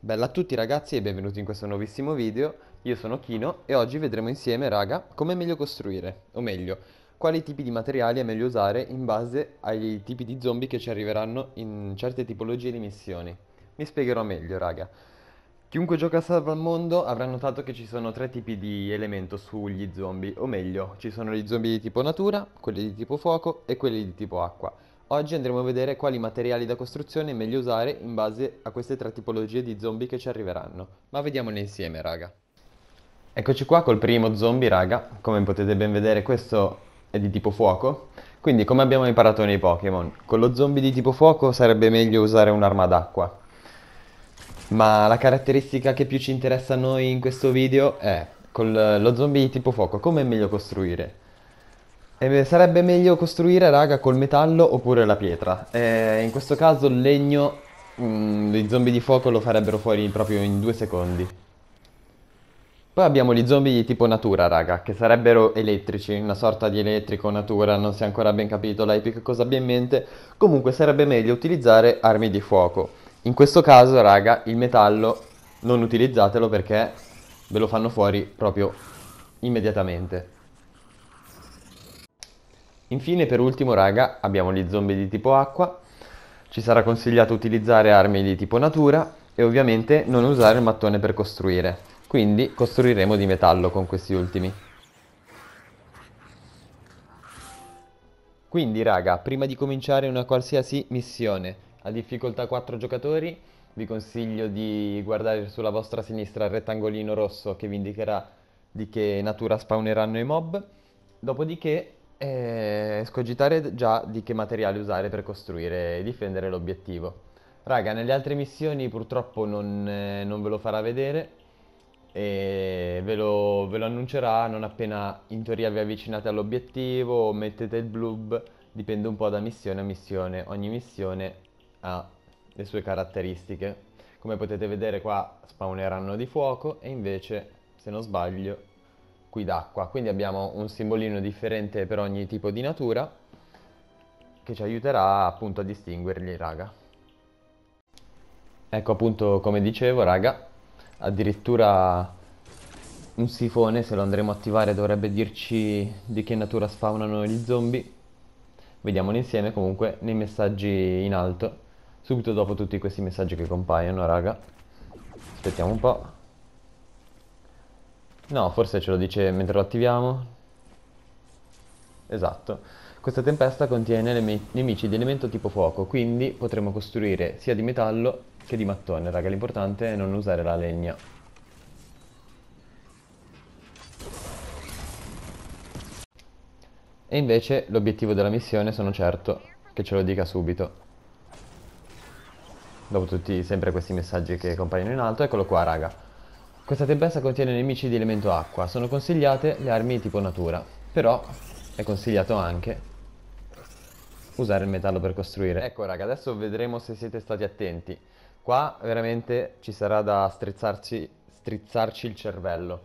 Bella a tutti ragazzi e benvenuti in questo nuovissimo video, io sono Kino e oggi vedremo insieme raga come è meglio costruire, o meglio, quali tipi di materiali è meglio usare in base ai tipi di zombie che ci arriveranno in certe tipologie di missioni. Mi spiegherò meglio raga. Chiunque gioca a Salva al Mondo avrà notato che ci sono tre tipi di elemento sugli zombie, o meglio, ci sono gli zombie di tipo natura, quelli di tipo fuoco e quelli di tipo acqua. Oggi andremo a vedere quali materiali da costruzione è meglio usare in base a queste tre tipologie di zombie che ci arriveranno, ma vediamone insieme raga. Eccoci qua col primo zombie raga, come potete ben vedere questo è di tipo fuoco, quindi come abbiamo imparato nei Pokémon, con lo zombie di tipo fuoco sarebbe meglio usare un'arma d'acqua, ma la caratteristica che più ci interessa a noi in questo video è, con lo zombie tipo fuoco, come è meglio costruire? E sarebbe meglio costruire, raga, col metallo oppure la pietra. E in questo caso il legno, mh, mm, i zombie di fuoco lo farebbero fuori proprio in due secondi. Poi abbiamo gli zombie di tipo natura, raga, che sarebbero elettrici, una sorta di elettrico natura, non si è ancora ben capito l'Epic cosa abbia in mente. Comunque sarebbe meglio utilizzare armi di fuoco. In questo caso, raga, il metallo non utilizzatelo perché ve lo fanno fuori proprio immediatamente. Infine, per ultimo, raga, abbiamo gli zombie di tipo acqua. Ci sarà consigliato utilizzare armi di tipo natura e ovviamente non usare il mattone per costruire. Quindi costruiremo di metallo con questi ultimi. Quindi raga, prima di cominciare una qualsiasi missione a difficoltà 4 giocatori. Vi consiglio di guardare sulla vostra sinistra il rettangolino rosso che vi indicherà di che natura spawneranno i mob. Dopodiché eh, scogitare già di che materiale usare per costruire e difendere l'obiettivo. Raga, nelle altre missioni purtroppo non, eh, non ve lo farà vedere e ve lo, ve lo, annuncerà non appena in teoria vi avvicinate all'obiettivo o mettete il bloob, dipende un po' da missione a missione, ogni missione ha le sue caratteristiche. Come potete vedere qua spawneranno di fuoco e invece, se non sbaglio, qui d'acqua. Quindi abbiamo un simbolino differente per ogni tipo di natura che ci aiuterà appunto a distinguerli, raga. Ecco appunto come dicevo, raga, addirittura un sifone, se lo andremo a attivare dovrebbe dirci di che natura spawnano gli zombie. Vediamolo insieme comunque nei messaggi in alto. Subito dopo tutti questi messaggi che compaiono, raga. Aspettiamo un po'. No, forse ce lo dice mentre lo attiviamo. Esatto. Questa tempesta contiene nemici di elemento tipo fuoco, quindi potremo costruire sia di metallo che di mattone, raga. L'importante è non usare la legna. E invece l'obiettivo della missione sono certo che ce lo dica subito dopo tutti sempre questi messaggi che compaiono in alto, eccolo qua raga. Questa tempesta contiene nemici di elemento acqua, sono consigliate le armi tipo natura, però è consigliato anche usare il metallo per costruire. Ecco raga, adesso vedremo se siete stati attenti. Qua veramente ci sarà da strizzarci, strizzarci il cervello,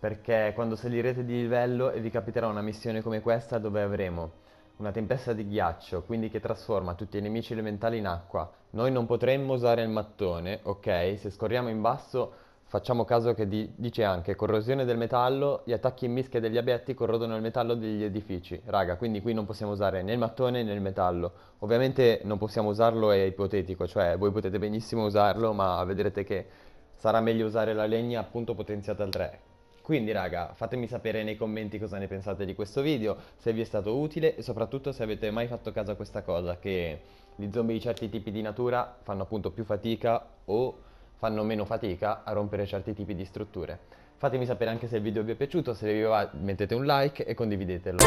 perché quando salirete di livello e vi capiterà una missione come questa dove avremo una tempesta di ghiaccio, quindi che trasforma tutti i nemici elementali in acqua. Noi non potremmo usare il mattone, ok? Se scorriamo in basso facciamo caso che di- dice anche corrosione del metallo, gli attacchi in mischia degli abietti corrodono il metallo degli edifici. Raga, quindi qui non possiamo usare né il mattone né il metallo. Ovviamente non possiamo usarlo, è ipotetico, cioè voi potete benissimo usarlo, ma vedrete che sarà meglio usare la legna appunto potenziata al 3. Quindi raga, fatemi sapere nei commenti cosa ne pensate di questo video, se vi è stato utile e soprattutto se avete mai fatto caso a questa cosa che gli zombie di certi tipi di natura fanno appunto più fatica o fanno meno fatica a rompere certi tipi di strutture. Fatemi sapere anche se il video vi è piaciuto, se vi va mettete un like e condividetelo.